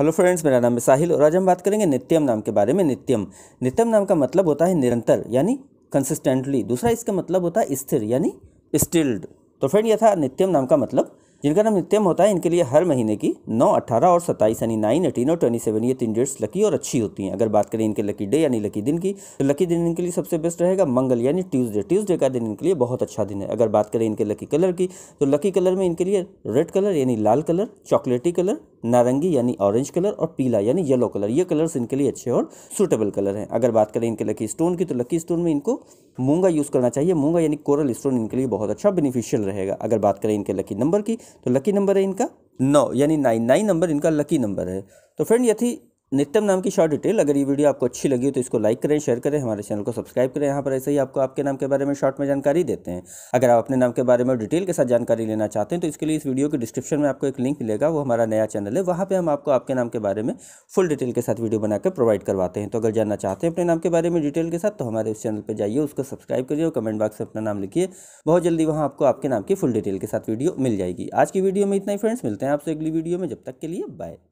hello friends मेरा नाम है साहिल और आज हम बात करेंगे नित्यम नाम के बारे में नित्यम नित्यम नाम का मतलब होता है निरंतर यानी कंसिस्टेंटली दूसरा इसका मतलब होता है स्थिर यानी स्टिल्ड तो फ्रेंड यह था नित्यम नाम का मतलब जिनका नाम नित्यम होता है इनके लिए हर महीने की नौ अट्ठारह और सत्ताईस यानी नाइन एटीन और ट्वेंटी सेवन ये तीन डेट्स लकी और अच्छी होती हैं अगर बात करें इनके लकी डे यानी लकी दिन की तो लकी दिन इनके लिए सबसे बेस्ट रहेगा मंगल यानी ट्यूसडे ट्यूसडे का दिन इनके लिए बहुत अच्छा दिन है अगर बात करें इनके लकी कलर की तो लकी कलर में इनके लिए रेड कलर यानी लाल कलर चॉकलेटी कलर नारंगी यानी ऑरेंज कलर और पीला यानी येलो कलर ये कलर्स इनके लिए अच्छे और सूटेबल कलर हैं अगर बात करें इनके लकी स्टोन की तो लकी स्टोन में इनको मूंगा यूज़ करना चाहिए मूंगा यानी कोरल स्टोन इनके लिए बहुत अच्छा बेनिफिशियल रहेगा अगर बात करें इनके लकी नंबर की तो लकी नंबर है इनका नौ यानी नाइन नाइन नंबर इनका लकी नंबर है तो फ्रेंड ये थी नित्यम नाम की शॉर्ट डिटेल अगर ये वीडियो आपको अच्छी लगी हो तो इसको लाइक करें शेयर करें हमारे चैनल को सब्सक्राइब करें यहाँ पर ऐसे ही आपको आपके नाम के बारे में शॉर्ट में जानकारी देते हैं अगर आप अपने नाम के बारे में डिटेल के साथ जानकारी लेना चाहते हैं तो इसके लिए इस वीडियो के डिस्क्रिप्शन में आपको एक लिंक मिलेगा वो हमारा नया चैनल है वहाँ पर हम आपको आपके नाम के बारे में फुल डिटेल के साथ वीडियो बनाकर प्रोवाइड करवाते हैं तो अगर जानना चाहते हैं अपने नाम के बारे में डिटेल के साथ तो हमारे उस चैनल पर जाइए उसको सब्सक्राइब करिए और कमेंट बॉक्स में अपना नाम लिखिए बहुत जल्दी वहाँ आपको आपके नाम की फुल डिटेल के साथ वीडियो मिल जाएगी आज की वीडियो में इतना ही फ्रेंड्स मिलते हैं आपसे अगली वीडियो में जब तक के लिए बाय